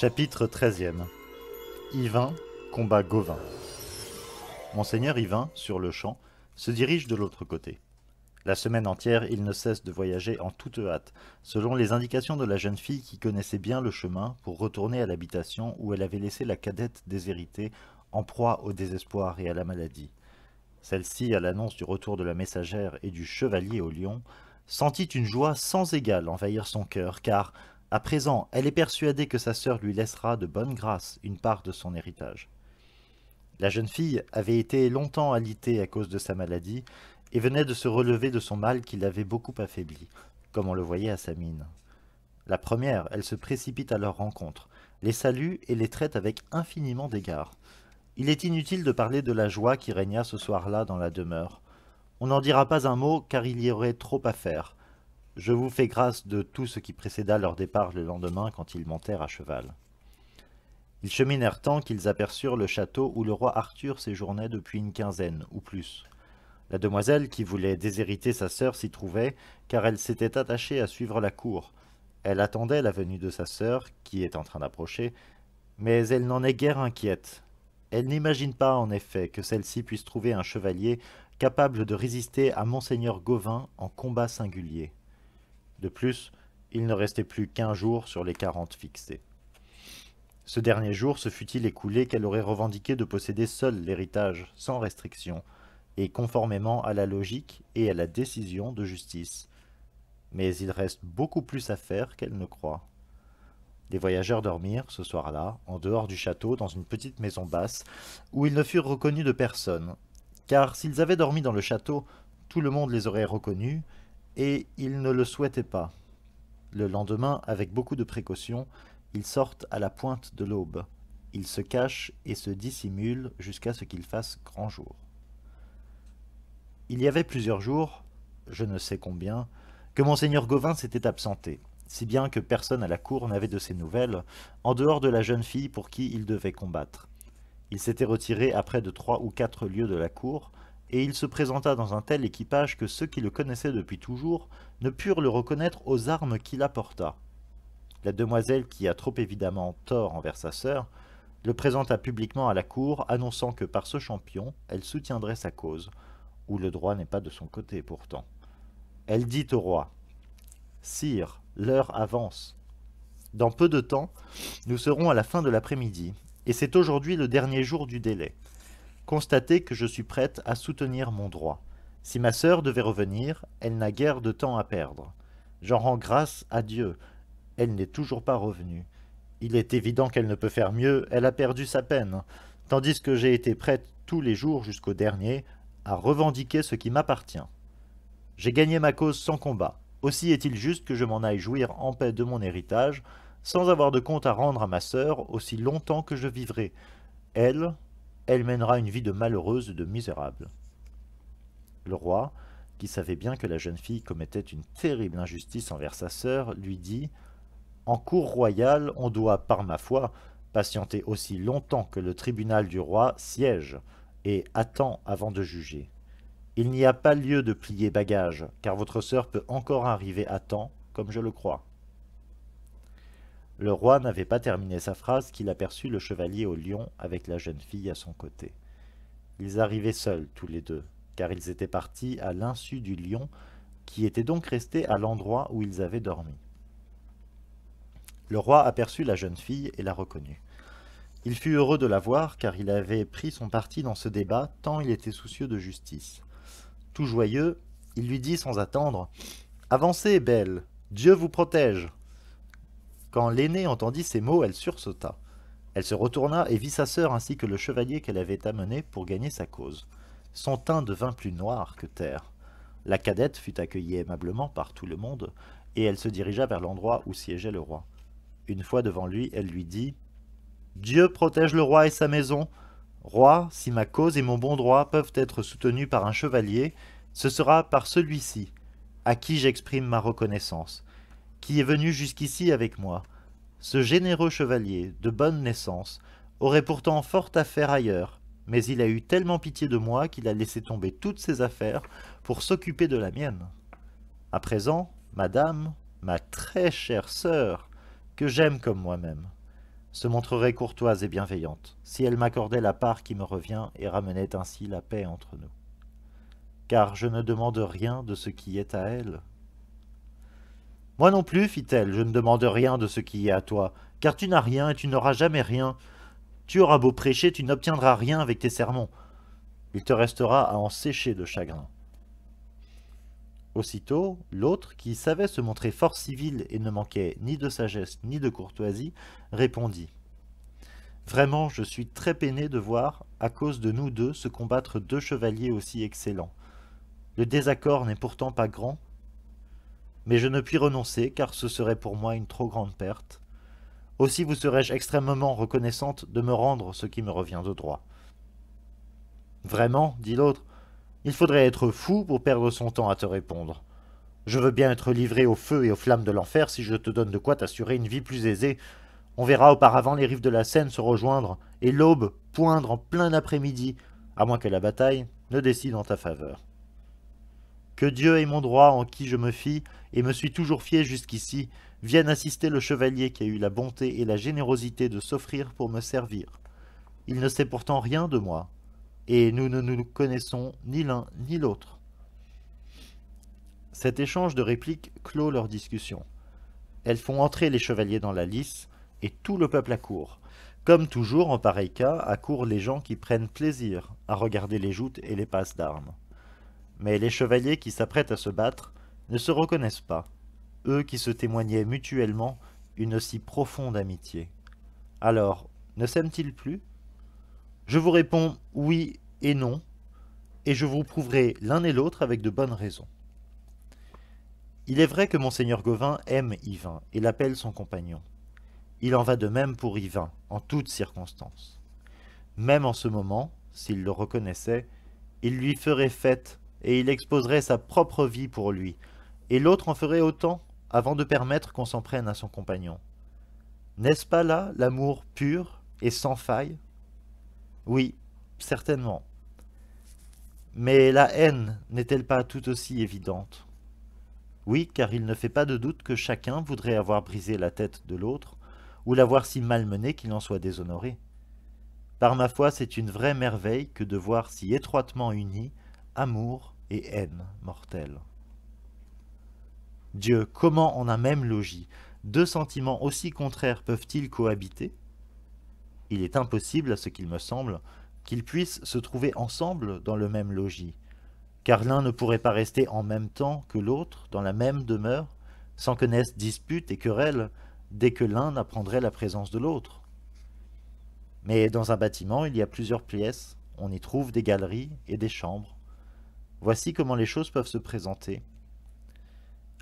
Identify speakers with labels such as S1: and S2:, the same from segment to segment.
S1: Chapitre 13 Yvain combat Gauvin. Monseigneur Yvain, sur le champ, se dirige de l'autre côté. La semaine entière, il ne cesse de voyager en toute hâte, selon les indications de la jeune fille qui connaissait bien le chemin pour retourner à l'habitation où elle avait laissé la cadette déshéritée en proie au désespoir et à la maladie. Celle-ci, à l'annonce du retour de la messagère et du chevalier au lion, sentit une joie sans égale envahir son cœur, car, à présent, elle est persuadée que sa sœur lui laissera de bonne grâce une part de son héritage. La jeune fille avait été longtemps alitée à cause de sa maladie et venait de se relever de son mal qui l'avait beaucoup affaiblie, comme on le voyait à sa mine. La première, elle se précipite à leur rencontre, les salue et les traite avec infiniment d'égard. Il est inutile de parler de la joie qui régna ce soir-là dans la demeure. On n'en dira pas un mot car il y aurait trop à faire, je vous fais grâce de tout ce qui précéda leur départ le lendemain quand ils montèrent à cheval. Ils cheminèrent tant qu'ils aperçurent le château où le roi Arthur séjournait depuis une quinzaine, ou plus. La demoiselle, qui voulait déshériter sa sœur, s'y trouvait, car elle s'était attachée à suivre la cour. Elle attendait la venue de sa sœur, qui est en train d'approcher, mais elle n'en est guère inquiète. Elle n'imagine pas, en effet, que celle-ci puisse trouver un chevalier capable de résister à Monseigneur Gauvin en combat singulier. De plus, il ne restait plus qu'un jour sur les quarante fixés. Ce dernier jour se fut-il écoulé qu'elle aurait revendiqué de posséder seule l'héritage, sans restriction, et conformément à la logique et à la décision de justice. Mais il reste beaucoup plus à faire qu'elle ne croit. Les voyageurs dormirent, ce soir-là, en dehors du château, dans une petite maison basse, où ils ne furent reconnus de personne, car s'ils avaient dormi dans le château, tout le monde les aurait reconnus, et il ne le souhaitait pas. Le lendemain, avec beaucoup de précautions, ils sortent à la pointe de l'aube. Ils se cachent et se dissimulent jusqu'à ce qu'il fasse grand jour. Il y avait plusieurs jours, je ne sais combien, que monseigneur Gauvin s'était absenté, si bien que personne à la cour n'avait de ses nouvelles, en dehors de la jeune fille pour qui il devait combattre. Il s'était retiré à près de trois ou quatre lieues de la cour, et il se présenta dans un tel équipage que ceux qui le connaissaient depuis toujours ne purent le reconnaître aux armes qu'il apporta. La demoiselle, qui a trop évidemment tort envers sa sœur, le présenta publiquement à la cour, annonçant que par ce champion, elle soutiendrait sa cause, où le droit n'est pas de son côté pourtant. Elle dit au roi « Sire, l'heure avance. Dans peu de temps, nous serons à la fin de l'après-midi, et c'est aujourd'hui le dernier jour du délai constater que je suis prête à soutenir mon droit. Si ma sœur devait revenir, elle n'a guère de temps à perdre. J'en rends grâce à Dieu. Elle n'est toujours pas revenue. Il est évident qu'elle ne peut faire mieux, elle a perdu sa peine. Tandis que j'ai été prête tous les jours jusqu'au dernier à revendiquer ce qui m'appartient. J'ai gagné ma cause sans combat. Aussi est-il juste que je m'en aille jouir en paix de mon héritage, sans avoir de compte à rendre à ma sœur aussi longtemps que je vivrai. Elle, elle mènera une vie de malheureuse et de misérable. Le roi, qui savait bien que la jeune fille commettait une terrible injustice envers sa sœur, lui dit « En cour royale, on doit, par ma foi, patienter aussi longtemps que le tribunal du roi siège et attend avant de juger. Il n'y a pas lieu de plier bagage, car votre sœur peut encore arriver à temps, comme je le crois. » Le roi n'avait pas terminé sa phrase qu'il aperçut le chevalier au lion avec la jeune fille à son côté. Ils arrivaient seuls tous les deux, car ils étaient partis à l'insu du lion, qui était donc resté à l'endroit où ils avaient dormi. Le roi aperçut la jeune fille et la reconnut. Il fut heureux de la voir, car il avait pris son parti dans ce débat, tant il était soucieux de justice. Tout joyeux, il lui dit sans attendre « Avancez, belle Dieu vous protège !» Quand l'aînée entendit ces mots, elle sursauta. Elle se retourna et vit sa sœur ainsi que le chevalier qu'elle avait amené pour gagner sa cause. Son teint devint plus noir que terre. La cadette fut accueillie aimablement par tout le monde, et elle se dirigea vers l'endroit où siégeait le roi. Une fois devant lui, elle lui dit « Dieu protège le roi et sa maison. Roi, si ma cause et mon bon droit peuvent être soutenus par un chevalier, ce sera par celui-ci, à qui j'exprime ma reconnaissance qui est venu jusqu'ici avec moi. Ce généreux chevalier, de bonne naissance, aurait pourtant fort à faire ailleurs, mais il a eu tellement pitié de moi qu'il a laissé tomber toutes ses affaires pour s'occuper de la mienne. À présent, madame, ma très chère sœur, que j'aime comme moi-même, se montrerait courtoise et bienveillante, si elle m'accordait la part qui me revient et ramenait ainsi la paix entre nous. Car je ne demande rien de ce qui est à elle, moi non plus, fit-elle, je ne demande rien de ce qui est à toi, car tu n'as rien et tu n'auras jamais rien. Tu auras beau prêcher, tu n'obtiendras rien avec tes sermons. Il te restera à en sécher de chagrin. Aussitôt, l'autre, qui savait se montrer fort civil et ne manquait ni de sagesse ni de courtoisie, répondit « Vraiment, je suis très peiné de voir, à cause de nous deux, se combattre deux chevaliers aussi excellents. Le désaccord n'est pourtant pas grand, mais je ne puis renoncer car ce serait pour moi une trop grande perte. Aussi vous serais-je extrêmement reconnaissante de me rendre ce qui me revient de droit. Vraiment, dit l'autre, il faudrait être fou pour perdre son temps à te répondre. Je veux bien être livré au feu et aux flammes de l'enfer si je te donne de quoi t'assurer une vie plus aisée. On verra auparavant les rives de la Seine se rejoindre et l'aube poindre en plein après-midi, à moins que la bataille ne décide en ta faveur. Que Dieu ait mon droit en qui je me fie, et me suis toujours fié jusqu'ici, vienne assister le chevalier qui a eu la bonté et la générosité de s'offrir pour me servir. Il ne sait pourtant rien de moi, et nous ne nous connaissons ni l'un ni l'autre. Cet échange de répliques clôt leur discussion. Elles font entrer les chevaliers dans la lice, et tout le peuple accourt. Comme toujours en pareil cas, accourent les gens qui prennent plaisir à regarder les joutes et les passes d'armes. Mais les chevaliers qui s'apprêtent à se battre ne se reconnaissent pas, eux qui se témoignaient mutuellement une si profonde amitié. Alors, ne s'aiment-ils plus Je vous réponds oui et non, et je vous prouverai l'un et l'autre avec de bonnes raisons. Il est vrai que monseigneur Gauvin aime Yvain et l'appelle son compagnon. Il en va de même pour Yvain, en toutes circonstances. Même en ce moment, s'il le reconnaissait, il lui ferait fête et il exposerait sa propre vie pour lui, et l'autre en ferait autant avant de permettre qu'on s'en prenne à son compagnon. N'est-ce pas là l'amour pur et sans faille Oui, certainement. Mais la haine n'est-elle pas tout aussi évidente Oui, car il ne fait pas de doute que chacun voudrait avoir brisé la tête de l'autre, ou l'avoir si malmené qu'il en soit déshonoré. Par ma foi, c'est une vraie merveille que de voir si étroitement unis amour et haine mortelle. Dieu, comment en un même logis deux sentiments aussi contraires peuvent-ils cohabiter Il est impossible, à ce qu'il me semble, qu'ils puissent se trouver ensemble dans le même logis, car l'un ne pourrait pas rester en même temps que l'autre dans la même demeure, sans que naissent disputes et querelles, dès que l'un apprendrait la présence de l'autre. Mais dans un bâtiment, il y a plusieurs pièces, on y trouve des galeries et des chambres. Voici comment les choses peuvent se présenter.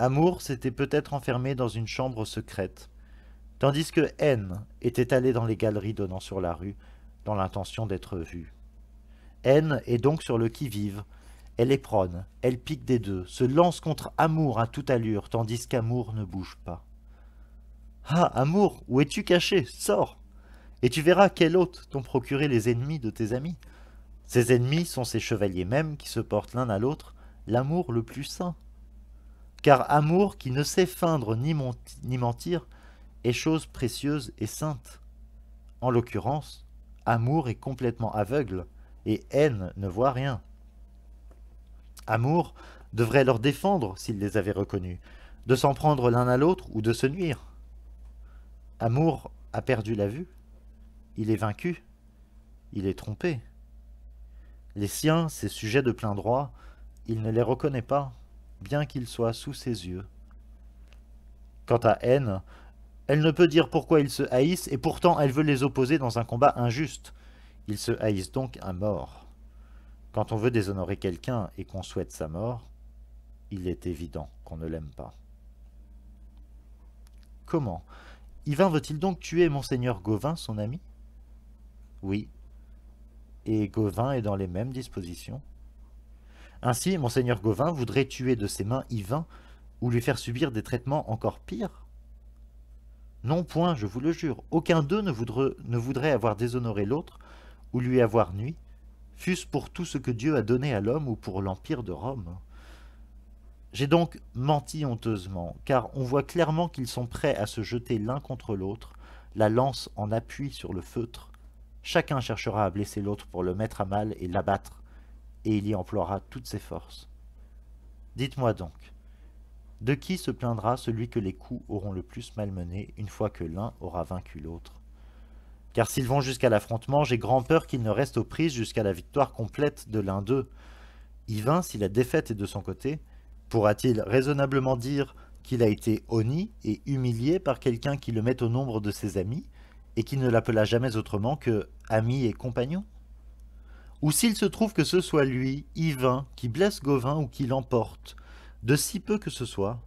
S1: Amour s'était peut-être enfermé dans une chambre secrète, tandis que Haine était allée dans les galeries donnant sur la rue, dans l'intention d'être vue. Haine est donc sur le qui-vive, elle est prône, elle pique des deux, se lance contre Amour à toute allure, tandis qu'Amour ne bouge pas. Ah, Amour, où es-tu caché Sors Et tu verras quel hôte t'ont procuré les ennemis de tes amis. Ces ennemis sont ces chevaliers mêmes qui se portent l'un à l'autre l'amour le plus saint car amour qui ne sait feindre ni, mentir est chose précieuse et sainte. En l'occurrence, amour est complètement aveugle et haine ne voit rien. Amour devrait leur défendre, s'il les avait reconnus, de s'en prendre l'un à l'autre ou de se nuire. Amour a perdu la vue, il est vaincu, il est trompé. Les siens, ses sujets de plein droit, il ne les reconnaît pas, bien qu'il soit sous ses yeux. Quant à haine, elle ne peut dire pourquoi ils se haïssent, et pourtant elle veut les opposer dans un combat injuste. Ils se haïssent donc à mort. Quand on veut déshonorer quelqu'un et qu'on souhaite sa mort, il est évident qu'on ne l'aime pas. Comment Yvain veut-il donc tuer Monseigneur Gauvin, son ami Oui. Et Gauvin est dans les mêmes dispositions ainsi, monseigneur Gauvin voudrait tuer de ses mains Yvain ou lui faire subir des traitements encore pires Non point, je vous le jure, aucun d'eux ne, ne voudrait avoir déshonoré l'autre ou lui avoir nui, fût-ce pour tout ce que Dieu a donné à l'homme ou pour l'empire de Rome. J'ai donc menti honteusement, car on voit clairement qu'ils sont prêts à se jeter l'un contre l'autre, la lance en appui sur le feutre. Chacun cherchera à blesser l'autre pour le mettre à mal et l'abattre et il y emploiera toutes ses forces. Dites-moi donc, de qui se plaindra celui que les coups auront le plus malmené une fois que l'un aura vaincu l'autre Car s'ils vont jusqu'à l'affrontement, j'ai grand peur qu'ils ne restent aux prises jusqu'à la victoire complète de l'un d'eux. Yvain, si la défaite est de son côté, pourra-t-il raisonnablement dire qu'il a été honni et humilié par quelqu'un qui le met au nombre de ses amis et qui ne l'appela jamais autrement que ami et compagnon ou s'il se trouve que ce soit lui, Yvain, qui blesse Gauvin ou qui l'emporte, de si peu que ce soit,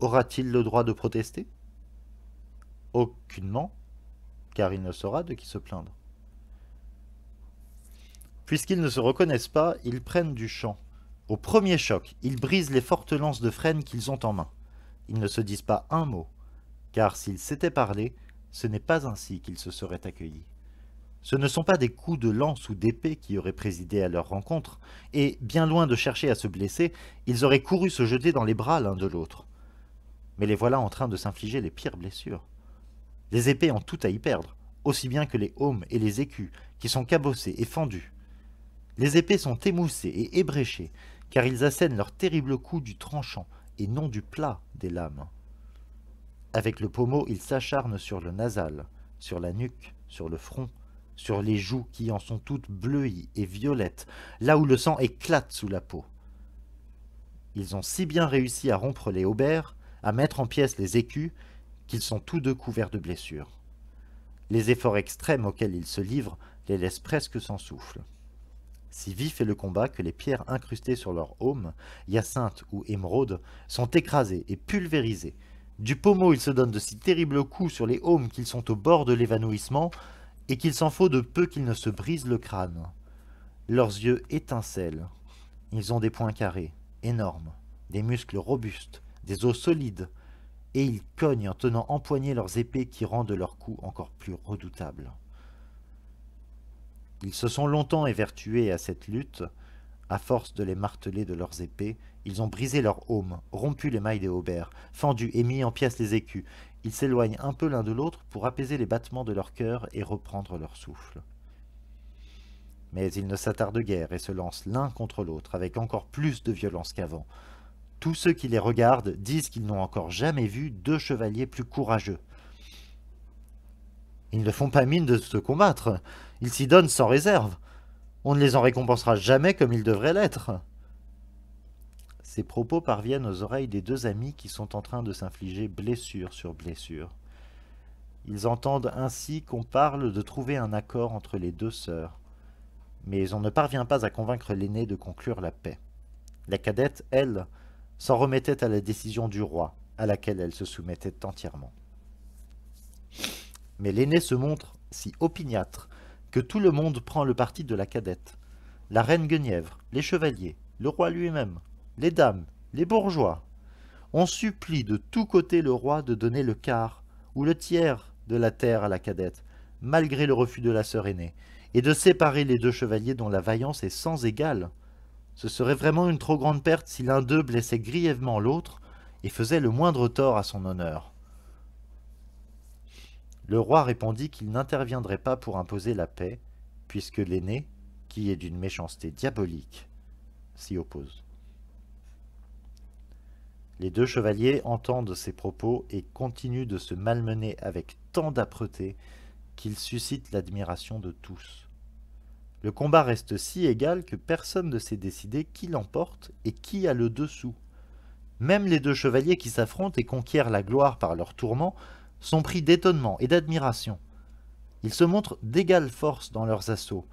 S1: aura-t-il le droit de protester Aucunement, car il ne saura de qui se plaindre. Puisqu'ils ne se reconnaissent pas, ils prennent du champ. Au premier choc, ils brisent les fortes lances de frêne qu'ils ont en main. Ils ne se disent pas un mot, car s'ils s'étaient parlé, ce n'est pas ainsi qu'ils se seraient accueillis. Ce ne sont pas des coups de lance ou d'épée qui auraient présidé à leur rencontre, et, bien loin de chercher à se blesser, ils auraient couru se jeter dans les bras l'un de l'autre. Mais les voilà en train de s'infliger les pires blessures. Les épées ont tout à y perdre, aussi bien que les haumes et les écus, qui sont cabossés et fendus. Les épées sont émoussées et ébréchées, car ils assènent leur terrible coups du tranchant et non du plat des lames. Avec le pommeau, ils s'acharnent sur le nasal, sur la nuque, sur le front, sur les joues qui en sont toutes bleuies et violettes, là où le sang éclate sous la peau. Ils ont si bien réussi à rompre les auberts, à mettre en pièces les écus, qu'ils sont tous deux couverts de blessures. Les efforts extrêmes auxquels ils se livrent les laissent presque sans souffle. Si vif est le combat que les pierres incrustées sur leurs aumes, hyacinthe ou émeraude, sont écrasées et pulvérisées. Du pommeau, ils se donnent de si terribles coups sur les aumes qu'ils sont au bord de l'évanouissement, et qu'il s'en faut de peu qu'ils ne se brisent le crâne. Leurs yeux étincellent. Ils ont des poings carrés, énormes, des muscles robustes, des os solides, et ils cognent en tenant empoignés leurs épées qui rendent leur coups encore plus redoutable. Ils se sont longtemps évertués à cette lutte. À force de les marteler de leurs épées, ils ont brisé leurs aumes, rompu les mailles des Auberts, fendu et mis en pièces les écus, ils s'éloignent un peu l'un de l'autre pour apaiser les battements de leur cœur et reprendre leur souffle. Mais ils ne s'attardent guère et se lancent l'un contre l'autre avec encore plus de violence qu'avant. Tous ceux qui les regardent disent qu'ils n'ont encore jamais vu deux chevaliers plus courageux. Ils ne font pas mine de se combattre, ils s'y donnent sans réserve. On ne les en récompensera jamais comme ils devraient l'être. Ces propos parviennent aux oreilles des deux amis qui sont en train de s'infliger blessure sur blessure. Ils entendent ainsi qu'on parle de trouver un accord entre les deux sœurs. Mais on ne parvient pas à convaincre l'aînée de conclure la paix. La cadette, elle, s'en remettait à la décision du roi, à laquelle elle se soumettait entièrement. Mais l'aîné se montre si opiniâtre que tout le monde prend le parti de la cadette. La reine Guenièvre, les chevaliers, le roi lui-même, les dames, les bourgeois. On supplie de tous côtés le roi de donner le quart ou le tiers de la terre à la cadette, malgré le refus de la sœur aînée, et de séparer les deux chevaliers dont la vaillance est sans égale. Ce serait vraiment une trop grande perte si l'un d'eux blessait grièvement l'autre et faisait le moindre tort à son honneur. Le roi répondit qu'il n'interviendrait pas pour imposer la paix, puisque l'aîné, qui est d'une méchanceté diabolique, s'y oppose. Les deux chevaliers entendent ces propos et continuent de se malmener avec tant d'âpreté qu'ils suscitent l'admiration de tous. Le combat reste si égal que personne ne sait décider qui l'emporte et qui a le dessous. Même les deux chevaliers qui s'affrontent et conquièrent la gloire par leur tourment sont pris d'étonnement et d'admiration. Ils se montrent d'égale force dans leurs assauts,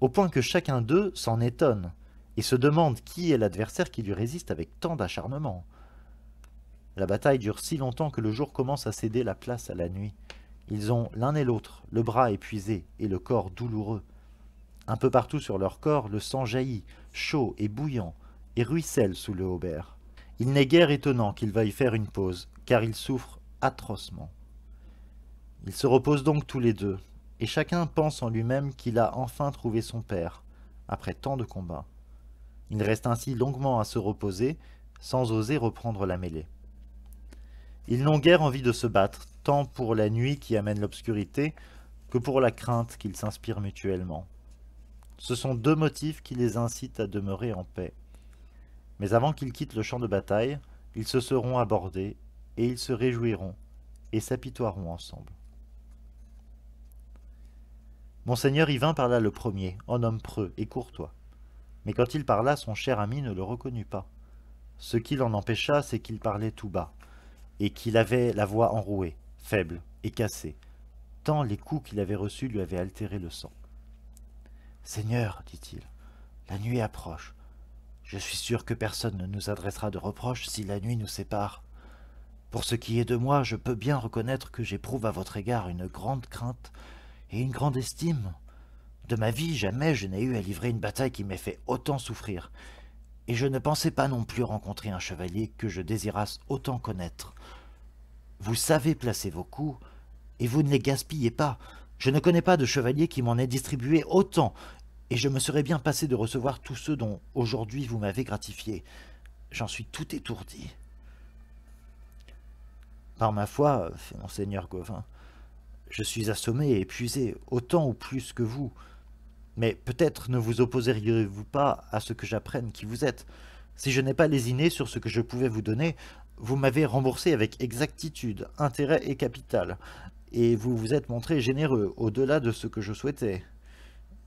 S1: au point que chacun d'eux s'en étonne et se demande qui est l'adversaire qui lui résiste avec tant d'acharnement. La bataille dure si longtemps que le jour commence à céder la place à la nuit. Ils ont, l'un et l'autre, le bras épuisé et le corps douloureux. Un peu partout sur leur corps, le sang jaillit, chaud et bouillant, et ruisselle sous le haubert. Il n'est guère étonnant qu'ils veuillent faire une pause, car ils souffrent atrocement. Ils se reposent donc tous les deux, et chacun pense en lui-même qu'il a enfin trouvé son père, après tant de combats. Ils restent ainsi longuement à se reposer, sans oser reprendre la mêlée. Ils n'ont guère envie de se battre, tant pour la nuit qui amène l'obscurité, que pour la crainte qu'ils s'inspirent mutuellement. Ce sont deux motifs qui les incitent à demeurer en paix. Mais avant qu'ils quittent le champ de bataille, ils se seront abordés, et ils se réjouiront, et s'apitoieront ensemble. Monseigneur y parla le premier, en homme preux et courtois. Mais quand il parla, son cher ami ne le reconnut pas. Ce qui l'en empêcha, c'est qu'il parlait tout bas, et qu'il avait la voix enrouée, faible et cassée, tant les coups qu'il avait reçus lui avaient altéré le sang. Seigneur, dit-il, la nuit approche. Je suis sûr que personne ne nous adressera de reproches si la nuit nous sépare. Pour ce qui est de moi, je peux bien reconnaître que j'éprouve à votre égard une grande crainte et une grande estime. De ma vie, jamais je n'ai eu à livrer une bataille qui m'ait fait autant souffrir, et je ne pensais pas non plus rencontrer un chevalier que je désirasse autant connaître. Vous savez placer vos coups, et vous ne les gaspillez pas. Je ne connais pas de chevalier qui m'en ait distribué autant, et je me serais bien passé de recevoir tous ceux dont aujourd'hui vous m'avez gratifié. J'en suis tout étourdi. Par ma foi, fait euh, monseigneur Gauvin, je suis assommé et épuisé, autant ou plus que vous. Mais peut-être ne vous opposeriez-vous pas à ce que j'apprenne qui vous êtes. Si je n'ai pas lésiné sur ce que je pouvais vous donner, vous m'avez remboursé avec exactitude, intérêt et capital, et vous vous êtes montré généreux au-delà de ce que je souhaitais.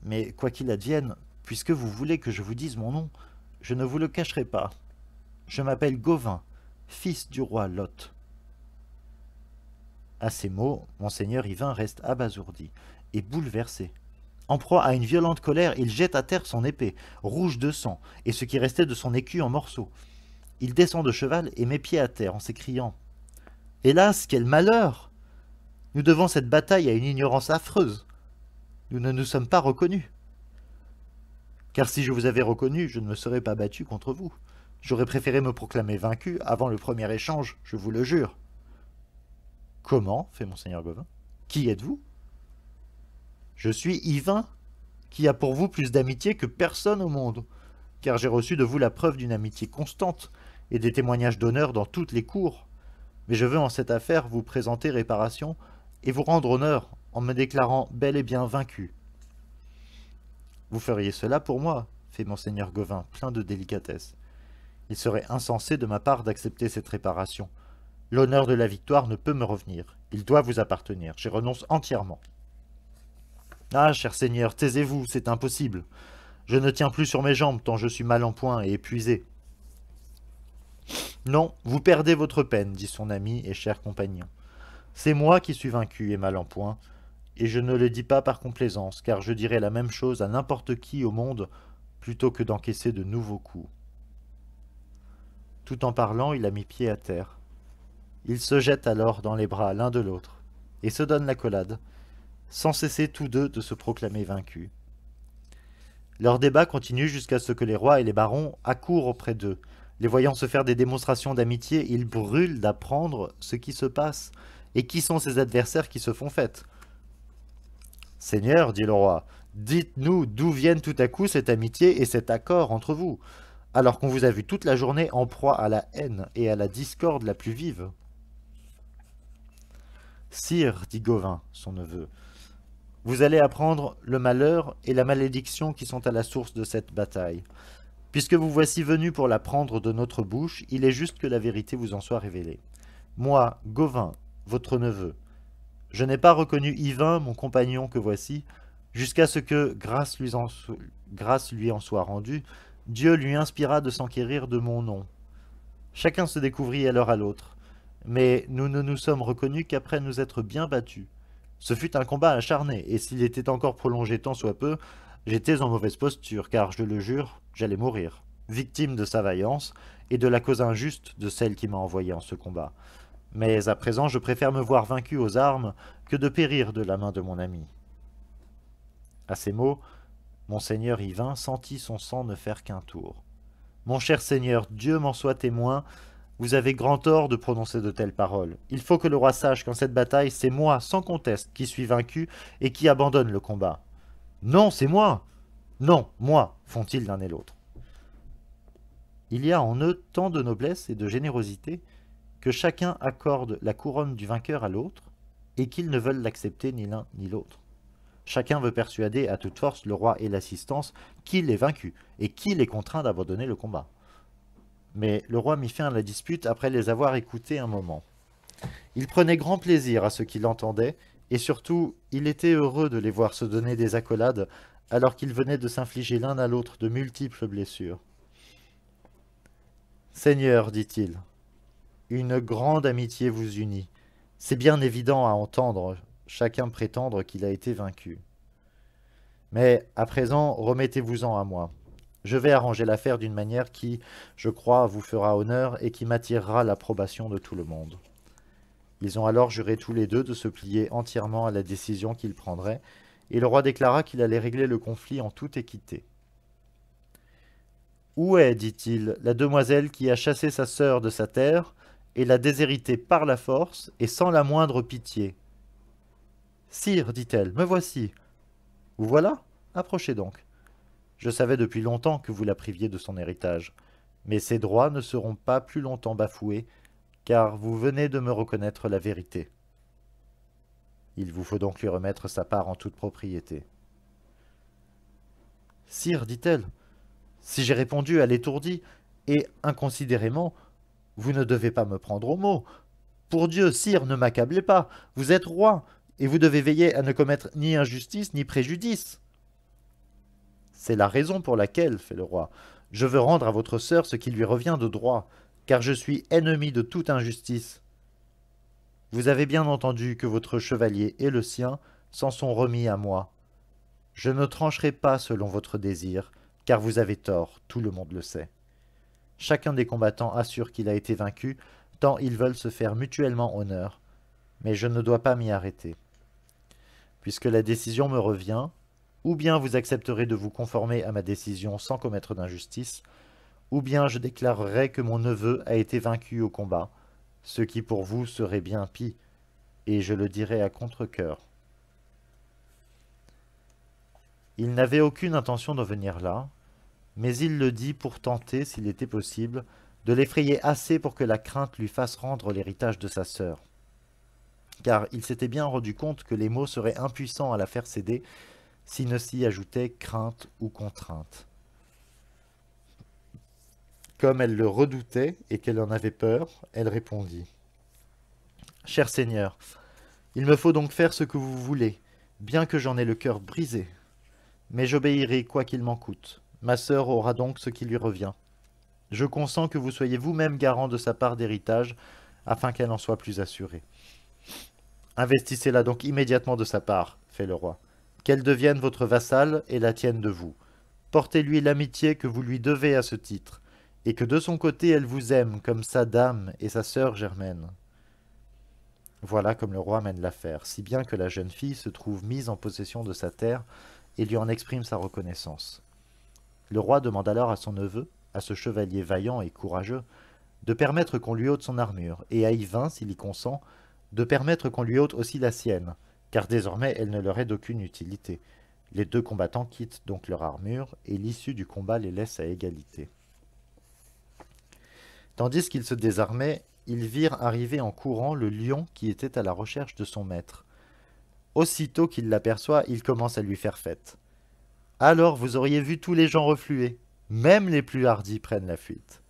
S1: Mais quoi qu'il advienne, puisque vous voulez que je vous dise mon nom, je ne vous le cacherai pas. Je m'appelle Gauvin, fils du roi Lot. À ces mots, monseigneur Yvain reste abasourdi et bouleversé. En proie à une violente colère, il jette à terre son épée, rouge de sang, et ce qui restait de son écu en morceaux. Il descend de cheval et met pied à terre en s'écriant « Hélas, quel malheur Nous devons cette bataille à une ignorance affreuse. Nous ne nous sommes pas reconnus. Car si je vous avais reconnu, je ne me serais pas battu contre vous. J'aurais préféré me proclamer vaincu avant le premier échange, je vous le jure. » Comment fait monseigneur Gauvin. Qui êtes-vous je suis Yvain, qui a pour vous plus d'amitié que personne au monde, car j'ai reçu de vous la preuve d'une amitié constante et des témoignages d'honneur dans toutes les cours. Mais je veux en cette affaire vous présenter réparation et vous rendre honneur en me déclarant bel et bien vaincu. Vous feriez cela pour moi, fait monseigneur Gauvin, plein de délicatesse. Il serait insensé de ma part d'accepter cette réparation. L'honneur de la victoire ne peut me revenir. Il doit vous appartenir. J'y renonce entièrement. Ah, cher seigneur, taisez-vous, c'est impossible. Je ne tiens plus sur mes jambes tant je suis mal en point et épuisé. Non, vous perdez votre peine, dit son ami et cher compagnon. C'est moi qui suis vaincu et mal en point, et je ne le dis pas par complaisance, car je dirais la même chose à n'importe qui au monde plutôt que d'encaisser de nouveaux coups. Tout en parlant, il a mis pied à terre. Ils se jettent alors dans les bras l'un de l'autre, et se donnent la collade, sans cesser tous deux de se proclamer vaincus. Leur débat continue jusqu'à ce que les rois et les barons accourent auprès d'eux. Les voyant se faire des démonstrations d'amitié, ils brûlent d'apprendre ce qui se passe et qui sont ces adversaires qui se font fête. Seigneur, dit le roi, dites-nous d'où viennent tout à coup cette amitié et cet accord entre vous, alors qu'on vous a vu toute la journée en proie à la haine et à la discorde la plus vive. Sire, dit Gauvin, son neveu, vous allez apprendre le malheur et la malédiction qui sont à la source de cette bataille. Puisque vous voici venu pour la prendre de notre bouche, il est juste que la vérité vous en soit révélée. Moi, Gauvin, votre neveu, je n'ai pas reconnu Yvain, mon compagnon que voici, jusqu'à ce que, grâce lui, en grâce lui en soit rendue, Dieu lui inspira de s'enquérir de mon nom. Chacun se découvrit alors à l'autre, mais nous ne nous sommes reconnus qu'après nous être bien battus. Ce fut un combat acharné, et s'il était encore prolongé tant soit peu, j'étais en mauvaise posture, car je le jure, j'allais mourir, victime de sa vaillance, et de la cause injuste de celle qui m'a envoyé en ce combat. Mais à présent, je préfère me voir vaincu aux armes que de périr de la main de mon ami. À ces mots, Monseigneur Yvain sentit son sang ne faire qu'un tour. Mon cher Seigneur, Dieu m'en soit témoin, vous avez grand tort de prononcer de telles paroles. Il faut que le roi sache qu'en cette bataille, c'est moi, sans conteste, qui suis vaincu et qui abandonne le combat. Non, c'est moi Non, moi font-ils l'un et l'autre. Il y a en eux tant de noblesse et de générosité que chacun accorde la couronne du vainqueur à l'autre et qu'ils ne veulent l'accepter ni l'un ni l'autre. Chacun veut persuader à toute force le roi et l'assistance qu'il est vaincu et qu'il est contraint d'abandonner le combat mais le roi mit fin à la dispute après les avoir écoutés un moment. Il prenait grand plaisir à ce qu'il entendait, et surtout, il était heureux de les voir se donner des accolades alors qu'ils venaient de s'infliger l'un à l'autre de multiples blessures. Seigneur, dit-il, une grande amitié vous unit. C'est bien évident à entendre chacun prétendre qu'il a été vaincu. Mais à présent, remettez-vous-en à moi. Je vais arranger l'affaire d'une manière qui, je crois, vous fera honneur et qui m'attirera l'approbation de tout le monde. Ils ont alors juré tous les deux de se plier entièrement à la décision qu'ils prendraient, et le roi déclara qu'il allait régler le conflit en toute équité. Où est, dit-il, la demoiselle qui a chassé sa sœur de sa terre et l'a déshéritée par la force et sans la moindre pitié Sire, dit-elle, me voici. Vous voilà Approchez donc. Je savais depuis longtemps que vous la priviez de son héritage, mais ses droits ne seront pas plus longtemps bafoués, car vous venez de me reconnaître la vérité. Il vous faut donc lui remettre sa part en toute propriété. Sire, dit-elle, si j'ai répondu à l'étourdi et inconsidérément, vous ne devez pas me prendre au mot. Pour Dieu, sire, ne m'accablez pas, vous êtes roi, et vous devez veiller à ne commettre ni injustice ni préjudice. C'est la raison pour laquelle, fait le roi, je veux rendre à votre sœur ce qui lui revient de droit, car je suis ennemi de toute injustice. Vous avez bien entendu que votre chevalier et le sien s'en sont remis à moi. Je ne trancherai pas selon votre désir, car vous avez tort, tout le monde le sait. Chacun des combattants assure qu'il a été vaincu, tant ils veulent se faire mutuellement honneur, mais je ne dois pas m'y arrêter. Puisque la décision me revient, ou bien vous accepterez de vous conformer à ma décision sans commettre d'injustice, ou bien je déclarerai que mon neveu a été vaincu au combat, ce qui pour vous serait bien pis, et je le dirai à contre » Il n'avait aucune intention d'en venir là, mais il le dit pour tenter, s'il était possible, de l'effrayer assez pour que la crainte lui fasse rendre l'héritage de sa sœur. Car il s'était bien rendu compte que les mots seraient impuissants à la faire céder s'il ne s'y ajoutait crainte ou contrainte. Comme elle le redoutait et qu'elle en avait peur, elle répondit. Cher Seigneur, il me faut donc faire ce que vous voulez, bien que j'en ai le cœur brisé. Mais j'obéirai quoi qu'il m'en coûte. Ma sœur aura donc ce qui lui revient. Je consens que vous soyez vous-même garant de sa part d'héritage, afin qu'elle en soit plus assurée. Investissez-la donc immédiatement de sa part, fait le roi qu'elle devienne votre vassale et la tienne de vous. Portez-lui l'amitié que vous lui devez à ce titre, et que de son côté elle vous aime comme sa dame et sa sœur germaine. Voilà comme le roi mène l'affaire, si bien que la jeune fille se trouve mise en possession de sa terre et lui en exprime sa reconnaissance. Le roi demande alors à son neveu, à ce chevalier vaillant et courageux, de permettre qu'on lui ôte son armure, et à Yvain, s'il y consent, de permettre qu'on lui ôte aussi la sienne, car désormais elle ne leur est d'aucune utilité. Les deux combattants quittent donc leur armure, et l'issue du combat les laisse à égalité. Tandis qu'ils se désarmaient, ils virent arriver en courant le lion qui était à la recherche de son maître. Aussitôt qu'il l'aperçoit, il commence à lui faire fête. Alors vous auriez vu tous les gens refluer. Même les plus hardis prennent la fuite.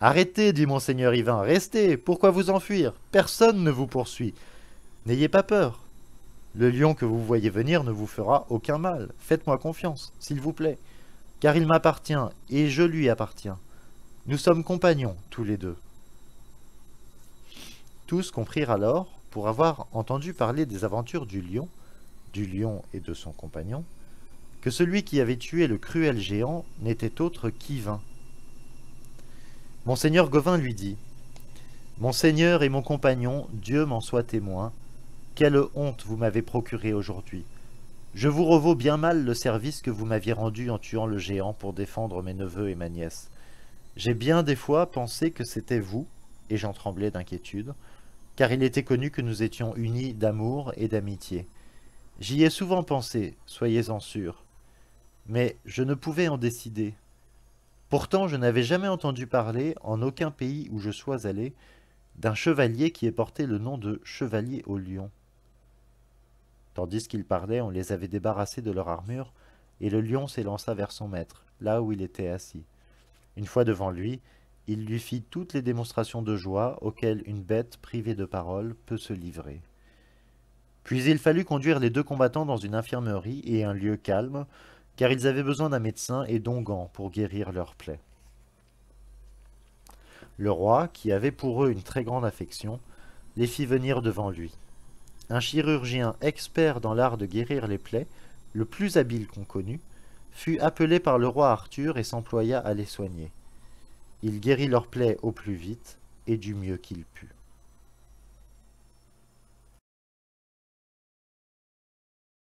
S1: Arrêtez, dit monseigneur Yvain, restez, pourquoi vous enfuir Personne ne vous poursuit. N'ayez pas peur, le lion que vous voyez venir ne vous fera aucun mal. Faites-moi confiance, s'il vous plaît, car il m'appartient et je lui appartiens. Nous sommes compagnons, tous les deux. Tous comprirent alors, pour avoir entendu parler des aventures du lion, du lion et de son compagnon, que celui qui avait tué le cruel géant n'était autre qu'Yvain. Monseigneur Gauvin lui dit « Monseigneur et mon compagnon, Dieu m'en soit témoin, quelle honte vous m'avez procuré aujourd'hui. Je vous revaux bien mal le service que vous m'aviez rendu en tuant le géant pour défendre mes neveux et ma nièce. J'ai bien des fois pensé que c'était vous, et j'en tremblais d'inquiétude, car il était connu que nous étions unis d'amour et d'amitié. J'y ai souvent pensé, soyez-en sûrs. Mais je ne pouvais en décider. Pourtant, je n'avais jamais entendu parler, en aucun pays où je sois allé, d'un chevalier qui ait porté le nom de Chevalier au Lion. Tandis qu'ils parlaient, on les avait débarrassés de leur armure, et le lion s'élança vers son maître, là où il était assis. Une fois devant lui, il lui fit toutes les démonstrations de joie auxquelles une bête privée de parole peut se livrer. Puis il fallut conduire les deux combattants dans une infirmerie et un lieu calme, car ils avaient besoin d'un médecin et d'onguants pour guérir leurs plaies. Le roi, qui avait pour eux une très grande affection, les fit venir devant lui un chirurgien expert dans l'art de guérir les plaies, le plus habile qu'on connut, fut appelé par le roi Arthur et s'employa à les soigner. Il guérit leurs plaies au plus vite et du mieux qu'il put.